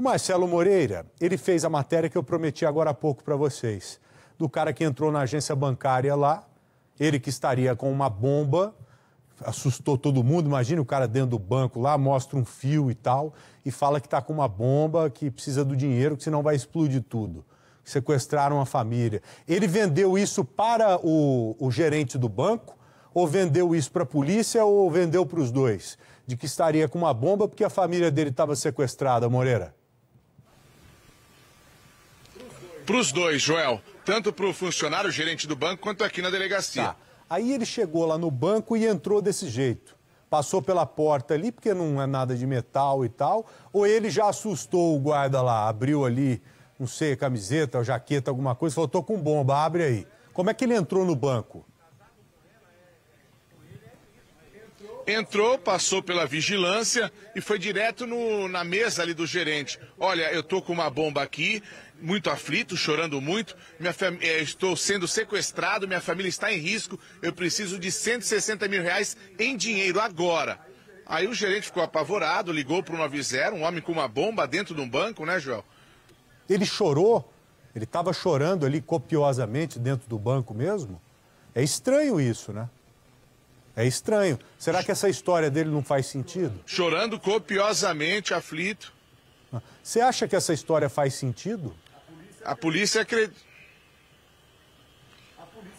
O Marcelo Moreira, ele fez a matéria que eu prometi agora há pouco para vocês, do cara que entrou na agência bancária lá, ele que estaria com uma bomba, assustou todo mundo. Imagina o cara dentro do banco lá, mostra um fio e tal, e fala que está com uma bomba, que precisa do dinheiro, que senão vai explodir tudo. Sequestraram a família. Ele vendeu isso para o, o gerente do banco, ou vendeu isso para a polícia, ou vendeu para os dois? De que estaria com uma bomba porque a família dele estava sequestrada, Moreira? Para os dois, Joel, tanto para o funcionário, gerente do banco, quanto aqui na delegacia. Tá. Aí ele chegou lá no banco e entrou desse jeito. Passou pela porta ali, porque não é nada de metal e tal. Ou ele já assustou o guarda lá, abriu ali, não sei, camiseta, jaqueta, alguma coisa, falou: tô com bomba, abre aí. Como é que ele entrou no banco? entrou, passou pela vigilância e foi direto no, na mesa ali do gerente. Olha, eu tô com uma bomba aqui, muito aflito, chorando muito. Minha fam... Eh, estou sendo sequestrado, minha família está em risco. Eu preciso de 160 mil reais em dinheiro agora. Aí o gerente ficou apavorado, ligou para o 90, um homem com uma bomba dentro de um banco, né, Joel? Ele chorou, ele estava chorando ali copiosamente dentro do banco mesmo. É estranho isso, né? É estranho. Será que essa história dele não faz sentido? Chorando copiosamente, aflito. Você acha que essa história faz sentido? A polícia acredita.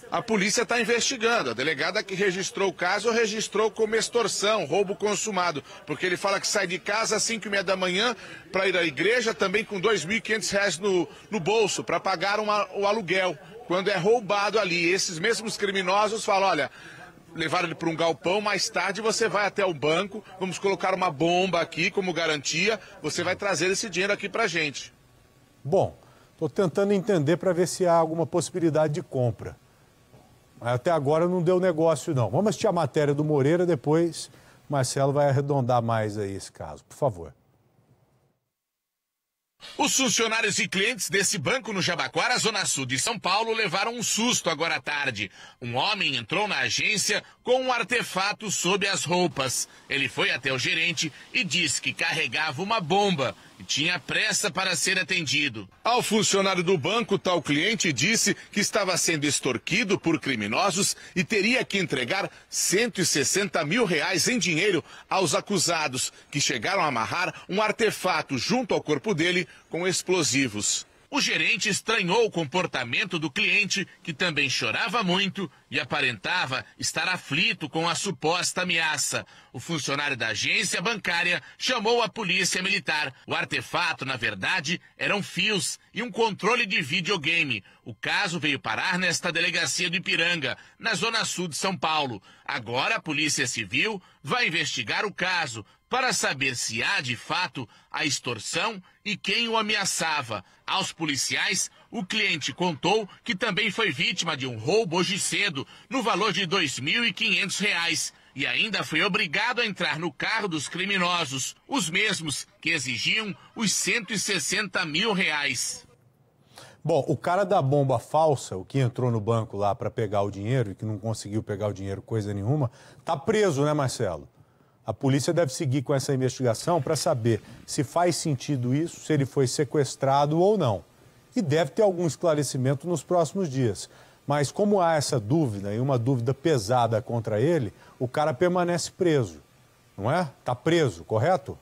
A polícia está investigando. A delegada que registrou o caso registrou como extorsão, roubo consumado. Porque ele fala que sai de casa às 5 e meia da manhã para ir à igreja, também com R$ 2.500 no, no bolso, para pagar uma, o aluguel. Quando é roubado ali, esses mesmos criminosos falam: olha, levar ele para um galpão, mais tarde você vai até o banco, vamos colocar uma bomba aqui como garantia, você vai trazer esse dinheiro aqui para a gente. Bom, estou tentando entender para ver se há alguma possibilidade de compra. Mas até agora não deu negócio, não. Vamos assistir a matéria do Moreira, depois Marcelo vai arredondar mais aí esse caso, por favor. Os funcionários e clientes desse banco no Jabaquara, Zona Sul de São Paulo, levaram um susto agora à tarde. Um homem entrou na agência com um artefato sob as roupas. Ele foi até o gerente e disse que carregava uma bomba e tinha pressa para ser atendido. Ao funcionário do banco, tal cliente disse que estava sendo extorquido por criminosos e teria que entregar 160 mil reais em dinheiro aos acusados, que chegaram a amarrar um artefato junto ao corpo dele com explosivos. O gerente estranhou o comportamento do cliente, que também chorava muito e aparentava estar aflito com a suposta ameaça. O funcionário da agência bancária chamou a polícia militar. O artefato, na verdade, eram fios e um controle de videogame. O caso veio parar nesta delegacia de Ipiranga, na zona sul de São Paulo. Agora a Polícia Civil vai investigar o caso, para saber se há de fato a extorsão e quem o ameaçava. Aos policiais, o cliente contou que também foi vítima de um roubo hoje cedo, no valor de R$ 2.500 e ainda foi obrigado a entrar no carro dos criminosos, os mesmos que exigiam os 160 mil reais. Bom, o cara da bomba falsa, o que entrou no banco lá para pegar o dinheiro e que não conseguiu pegar o dinheiro coisa nenhuma, tá preso, né, Marcelo? A polícia deve seguir com essa investigação para saber se faz sentido isso, se ele foi sequestrado ou não. E deve ter algum esclarecimento nos próximos dias. Mas como há essa dúvida e uma dúvida pesada contra ele, o cara permanece preso, não é? Está preso, correto?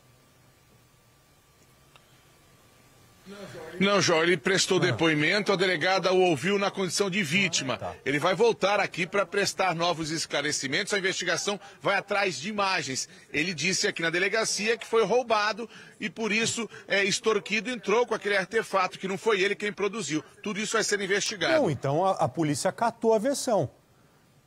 Não, não, Jó, ele prestou ah. depoimento, a delegada o ouviu na condição de vítima. Ah, tá. Ele vai voltar aqui para prestar novos esclarecimentos. A investigação vai atrás de imagens. Ele disse aqui na delegacia que foi roubado e por isso é extorquido entrou com aquele artefato que não foi ele quem produziu. Tudo isso vai ser investigado. Não, então a, a polícia catou a versão.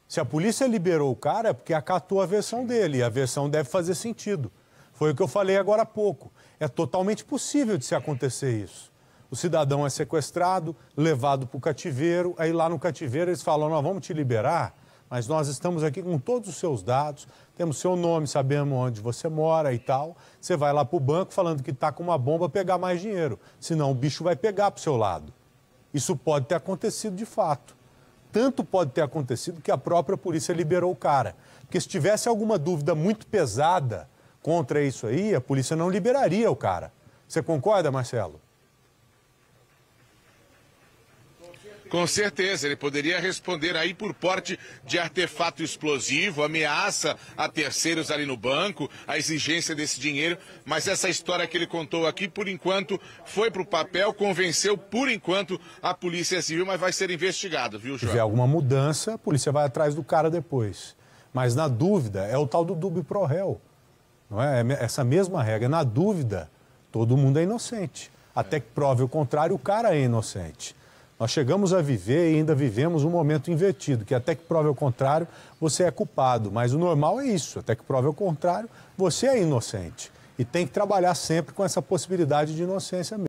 Se a polícia liberou o cara, é porque acatou a versão dele. E a versão deve fazer sentido. Foi o que eu falei agora há pouco. É totalmente possível de se acontecer isso. O cidadão é sequestrado, levado para o cativeiro, aí lá no cativeiro eles falam: nós vamos te liberar, mas nós estamos aqui com todos os seus dados, temos seu nome, sabemos onde você mora e tal. Você vai lá para o banco falando que está com uma bomba pegar mais dinheiro, senão o bicho vai pegar para o seu lado. Isso pode ter acontecido de fato. Tanto pode ter acontecido que a própria polícia liberou o cara. Porque se tivesse alguma dúvida muito pesada contra isso aí, a polícia não liberaria o cara. Você concorda, Marcelo? Com certeza, ele poderia responder aí por porte de artefato explosivo, ameaça a terceiros ali no banco, a exigência desse dinheiro. Mas essa história que ele contou aqui, por enquanto, foi para o papel, convenceu, por enquanto, a Polícia Civil, mas vai ser investigado, viu, João? Se tiver alguma mudança, a polícia vai atrás do cara depois. Mas na dúvida, é o tal do dub pro réu. Não é? é essa mesma regra. Na dúvida, todo mundo é inocente. Até que prove o contrário, o cara é inocente. Nós chegamos a viver e ainda vivemos um momento invertido, que até que prove o contrário, você é culpado. Mas o normal é isso, até que prove o contrário, você é inocente. E tem que trabalhar sempre com essa possibilidade de inocência mesmo.